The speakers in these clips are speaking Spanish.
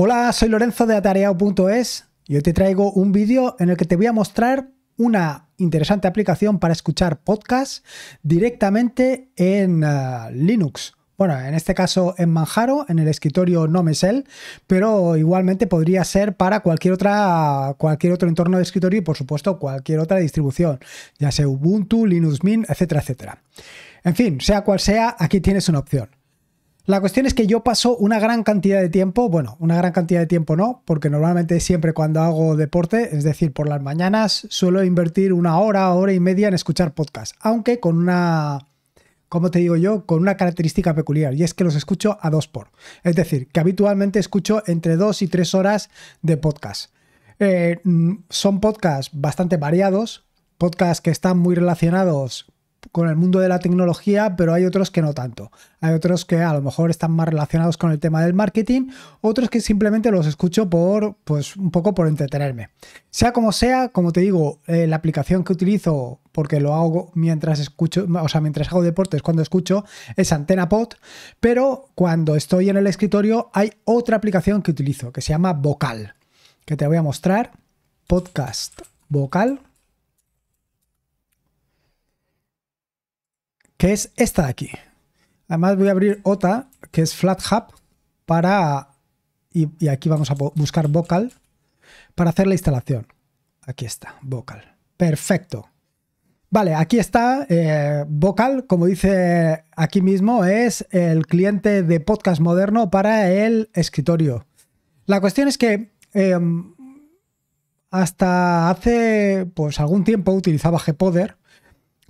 Hola, soy Lorenzo de atareado.es y hoy te traigo un vídeo en el que te voy a mostrar una interesante aplicación para escuchar podcasts directamente en eh, Linux. Bueno, en este caso en Manjaro, en el escritorio Nomesel, pero igualmente podría ser para cualquier otra, cualquier otro entorno de escritorio y por supuesto cualquier otra distribución, ya sea Ubuntu, Linux Mint, etcétera, etcétera. En fin, sea cual sea, aquí tienes una opción. La cuestión es que yo paso una gran cantidad de tiempo, bueno, una gran cantidad de tiempo no, porque normalmente siempre cuando hago deporte, es decir, por las mañanas, suelo invertir una hora, hora y media en escuchar podcast, aunque con una como te digo yo, con una característica peculiar y es que los escucho a dos por. Es decir, que habitualmente escucho entre dos y tres horas de podcast. Eh, mm, son podcasts bastante variados, podcasts que están muy relacionados con el mundo de la tecnología, pero hay otros que no tanto. Hay otros que a lo mejor están más relacionados con el tema del marketing, otros que simplemente los escucho por, pues un poco por entretenerme. Sea como sea, como te digo, eh, la aplicación que utilizo, porque lo hago mientras escucho, o sea, mientras hago deportes, cuando escucho, es Antena Pod, pero cuando estoy en el escritorio hay otra aplicación que utilizo, que se llama Vocal, que te voy a mostrar, podcast vocal que es esta de aquí. Además voy a abrir otra, que es FlatHub, para... Y, aquí vamos a buscar vocal para hacer la instalación. Aquí está, vocal. Perfecto. Vale, aquí está eh, Vocal, como dice aquí mismo, es el cliente de podcast moderno para el escritorio. La cuestión es que em, hasta hace pues algún tiempo utilizaba Gpoder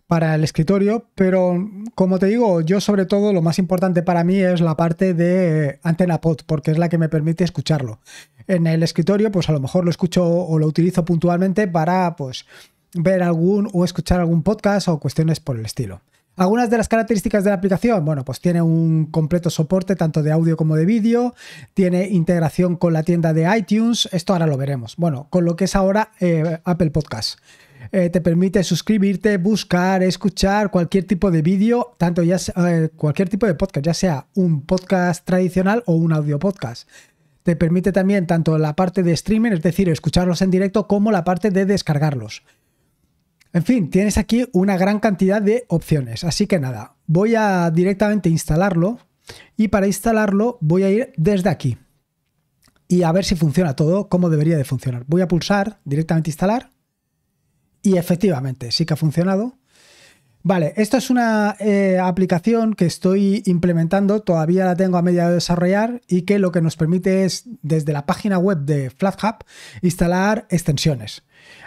para el escritorio, pero como te digo, yo sobre todo lo más importante para mí es la parte de antena pod, porque es la que me permite escucharlo. En el escritorio, pues a lo mejor lo escucho o lo utilizo puntualmente para pues ver algún o escuchar algún podcast o cuestiones por el estilo. Algunas de las características de la aplicación, bueno, pues tiene un completo soporte tanto de audio como de vídeo, tiene integración con la tienda de iTunes, esto ahora lo veremos, bueno, con lo que es ahora eh, Apple Podcast. Eh, te permite suscribirte, buscar, escuchar cualquier tipo de vídeo, tanto ya eh, cualquier tipo de podcast, ya sea un podcast tradicional o un audio podcast. Te permite también tanto la parte de streaming, es decir, escucharlos en directo, como la parte de descargarlos. En fin, tienes aquí una gran cantidad de opciones. Así que nada, voy a directamente instalarlo y para instalarlo voy a ir desde aquí y a ver si funciona todo como debería de funcionar. Voy a pulsar directamente instalar y efectivamente, sí que ha funcionado. Vale, esto es una eh, aplicación que estoy implementando, todavía la tengo a media de desarrollar y que lo que nos permite es desde la página web de FlatHub instalar extensiones.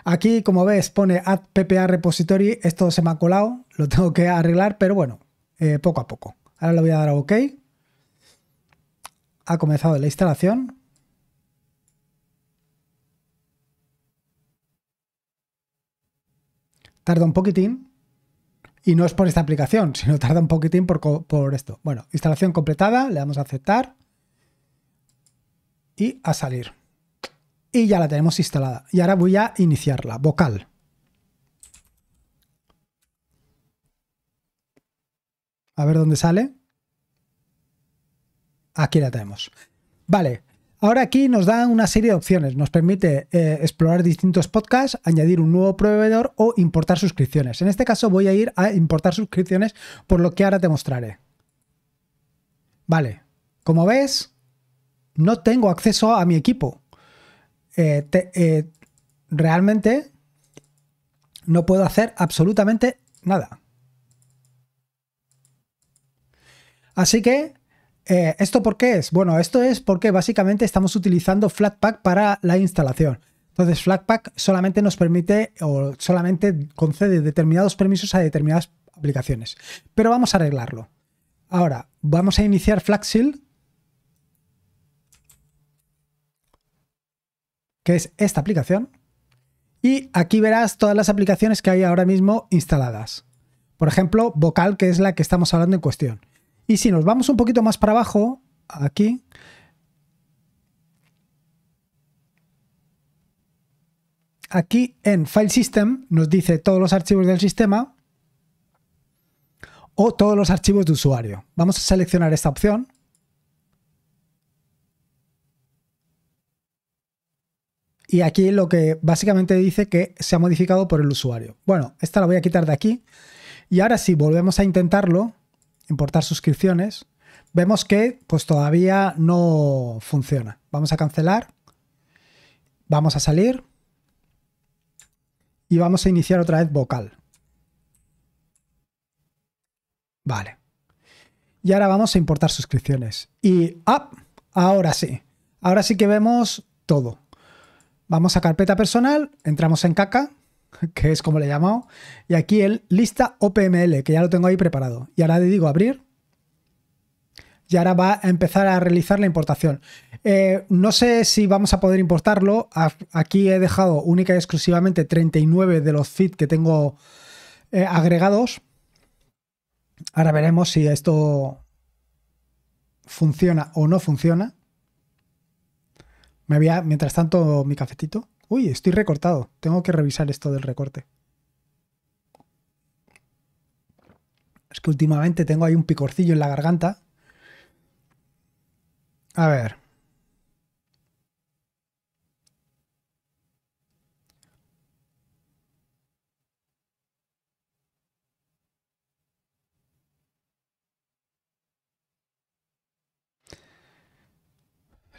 Aquí, como ves, pone add PPA repository, esto se me ha colado, lo tengo que arreglar, pero bueno, eh, poco a poco. Ahora le voy a dar a OK. Ha comenzado la instalación. tarda un poquitín, y no es por esta aplicación, sino tarda un poquitín por, esto. Bueno, instalación completada, le damos a aceptar y a salir. Y ya la tenemos instalada. Y ahora voy a iniciarla, vocal. A ver dónde sale. Aquí la tenemos. Vale, Ahora aquí nos da una serie de opciones. Nos permite eh, explorar distintos podcasts, añadir un nuevo proveedor o importar suscripciones. En este caso voy a ir a importar suscripciones, por lo que ahora te mostraré. Vale, como ves, no tengo acceso a mi equipo. Eh, eh, realmente no puedo hacer absolutamente nada. Así que eh, ¿Esto por qué es? Bueno, esto es porque básicamente estamos utilizando Flatpak para la instalación. Entonces, Flatpak solamente nos permite o solamente concede determinados permisos a determinadas aplicaciones. Pero vamos a arreglarlo. Ahora, vamos a iniciar FlatShield, que es esta aplicación. Y aquí verás todas las aplicaciones que hay ahora mismo instaladas. Por ejemplo, Vocal, que es la que estamos hablando en cuestión. Y si nos vamos un poquito más para abajo, aquí, aquí en File System nos dice todos los archivos del sistema o todos los archivos de usuario. Vamos a seleccionar esta opción. Y aquí lo que básicamente dice que se ha modificado por el usuario. Bueno, esta la voy a quitar de aquí. Y ahora si volvemos a intentarlo, importar suscripciones, vemos que pues todavía no funciona. Vamos a cancelar, vamos a salir y vamos a iniciar otra vez vocal. Vale. Y ahora vamos a importar suscripciones. Y ¡ah! ahora sí. Ahora sí que vemos todo. Vamos a carpeta personal, entramos en caca, que es como le he llamado, y aquí el lista OPML, que ya lo tengo ahí preparado. Y ahora le digo abrir. Y ahora va a empezar a realizar la importación. Eh, no sé si vamos a poder importarlo. Aquí he dejado única y exclusivamente 39 de los fit que tengo eh, agregados. Ahora veremos si esto funciona o no funciona. Me había mientras tanto, mi cafetito. Uy, estoy recortado. Tengo que revisar esto del recorte. Es que últimamente tengo ahí un picorcillo en la garganta. A ver.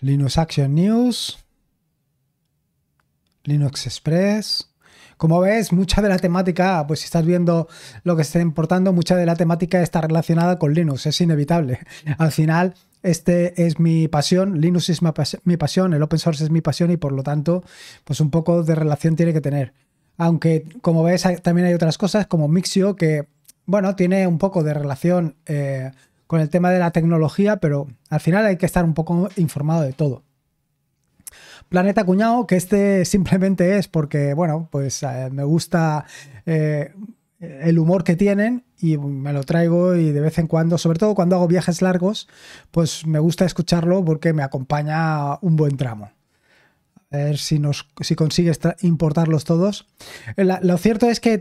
Linux Action News. Linux Express. Como ves, mucha de la temática, pues si estás viendo lo que está importando, mucha de la temática está relacionada con Linux, es inevitable. Al final, este es mi pasión, Linux es mi pasión, el open source es mi pasión y por lo tanto, pues un poco de relación tiene que tener. Aunque, como ves, también hay otras cosas como Mixio, que, bueno, tiene un poco de relación eh, con el tema de la tecnología, pero al final hay que estar un poco informado de todo. Planeta Cuñado, que este simplemente es porque, bueno, pues eh, me gusta eh, el humor que tienen y me lo traigo y de vez en cuando, sobre todo cuando hago viajes largos, pues me gusta escucharlo porque me acompaña un buen tramo. A ver si, nos, si consigues importarlos todos. Eh, lo cierto es que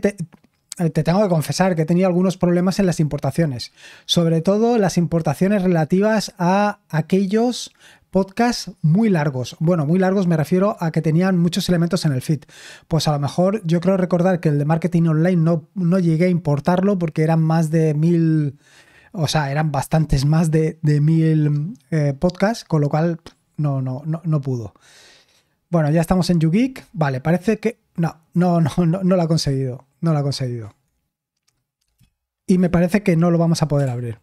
eh, te tengo que confesar que tenía algunos problemas en las importaciones, sobre todo las importaciones relativas a aquellos podcasts muy largos. Bueno, muy largos me refiero a que tenían muchos elementos en el feed. Pues a lo mejor yo creo recordar que el de marketing online no, no llegué a importarlo porque eran más de mil, o sea, eran bastantes más de, mil eh, podcasts, con lo cual no, no, no, no pudo. Bueno, ya estamos en YouGeek. Vale, parece que. No, no, no, no, lo ha conseguido. No lo ha conseguido. Y me parece que no lo vamos a poder abrir.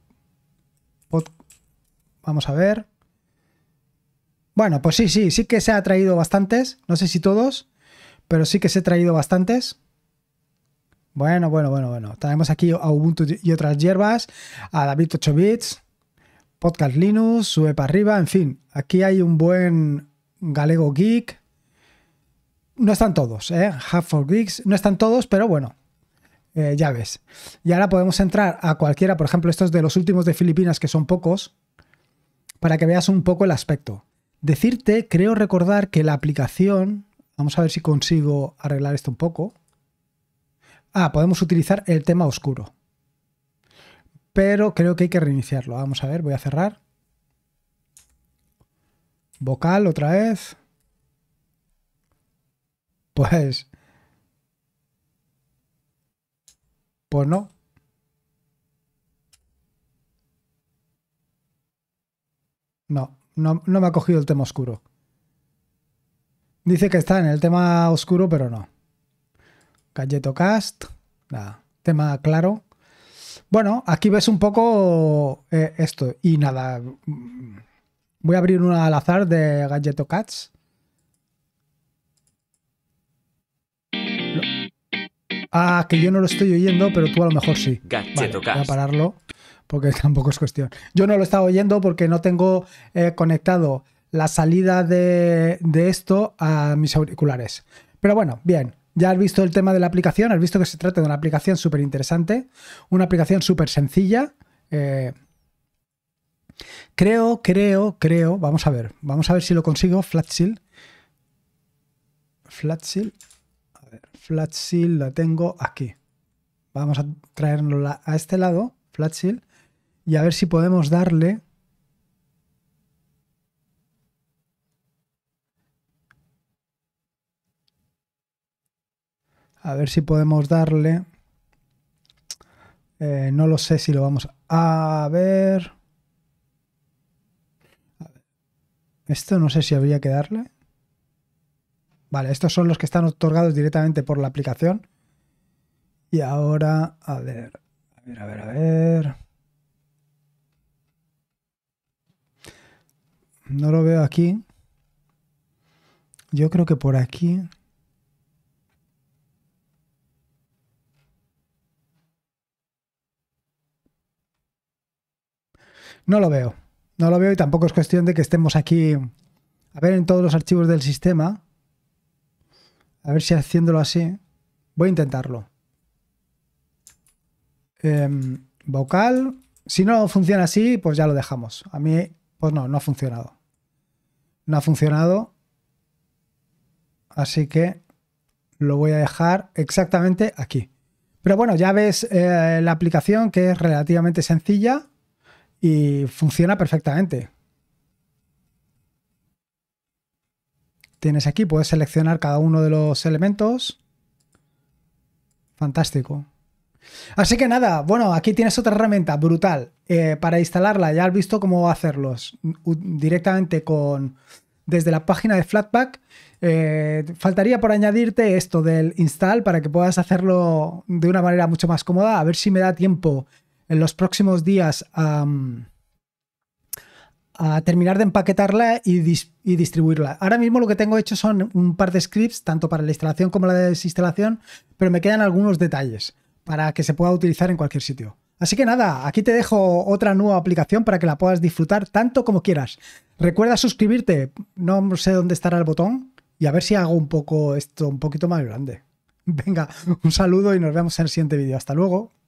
Vamos a ver. Bueno, pues sí, sí, sí que se ha traído bastantes. No sé si todos, pero sí que se ha traído bastantes. Bueno, bueno, bueno, bueno. Tenemos aquí a Ubuntu y otras hierbas, a David 8 Podcast Linux, Sube para arriba, en fin. Aquí hay un buen galego geek. No están todos, ¿eh? Half for Geeks, no están todos, pero bueno, eh, ya ves. Y ahora podemos entrar a cualquiera, por ejemplo, estos de los últimos de Filipinas, que son pocos, para que veas un poco el aspecto. Decirte, creo recordar que la aplicación, vamos a ver si consigo arreglar esto un poco. Ah, podemos utilizar el tema oscuro. Pero creo que hay que reiniciarlo. Vamos a ver, voy a cerrar. Vocal otra vez. Pues. Pues no. No, no, me ha cogido el tema oscuro. Dice que está en el tema oscuro, pero no. Galleto Cast, nada, tema claro. Bueno, aquí ves un poco eh, esto. Y nada, voy a abrir una al azar de Galleto Cats. Ah, que yo no lo estoy oyendo, pero tú a lo mejor sí. Vale, voy a pararlo porque tampoco es cuestión. Yo no lo estaba oyendo porque no tengo eh, conectado la salida de, esto a mis auriculares. Pero bueno, bien. Ya has visto el tema de la aplicación, has visto que se trata de una aplicación súper interesante, una aplicación súper sencilla. Eh, creo, creo, creo, vamos a ver, vamos a ver si lo consigo, Flatseal. Flatseal flat seal la tengo aquí. Vamos a traerlo a este lado, flat y a ver si podemos darle a ver si podemos darle. Eh, no lo sé si lo vamos a ver. Esto no sé si habría que darle. Vale, estos son los que están otorgados directamente por la aplicación. Y ahora, a ver, a ver, a ver, a ver. No lo veo aquí. Yo creo que por aquí. No lo veo. No lo veo y tampoco es cuestión de que estemos aquí. A ver, en todos los archivos del sistema. A ver si haciéndolo así. Voy a intentarlo. Em, vocal. Si no funciona así, pues ya lo dejamos. A mí, pues no, no ha funcionado. No ha funcionado. Así que lo voy a dejar exactamente aquí. Pero bueno, ya ves eh, la aplicación que es relativamente sencilla y funciona perfectamente. tienes aquí. Puedes seleccionar cada uno de los elementos. Fantástico. Así que nada, bueno, aquí tienes otra herramienta brutal eh, para instalarla. Ya has visto cómo hacerlos directamente con desde la página de Flatpak. Eh, faltaría por añadirte esto del install para que puedas hacerlo de una manera mucho más cómoda. A ver si me da tiempo en los próximos días a a terminar de empaquetarla y, distribuirla. Ahora mismo lo que tengo hecho son un par de scripts, tanto para la instalación como la desinstalación, pero me quedan algunos detalles para que se pueda utilizar en cualquier sitio. Así que nada, aquí te dejo otra nueva aplicación para que la puedas disfrutar tanto como quieras. Recuerda suscribirte, no sé dónde estará el botón, y a ver si hago un poco esto un poquito más grande. Venga, un saludo y nos vemos en el siguiente vídeo. Hasta luego.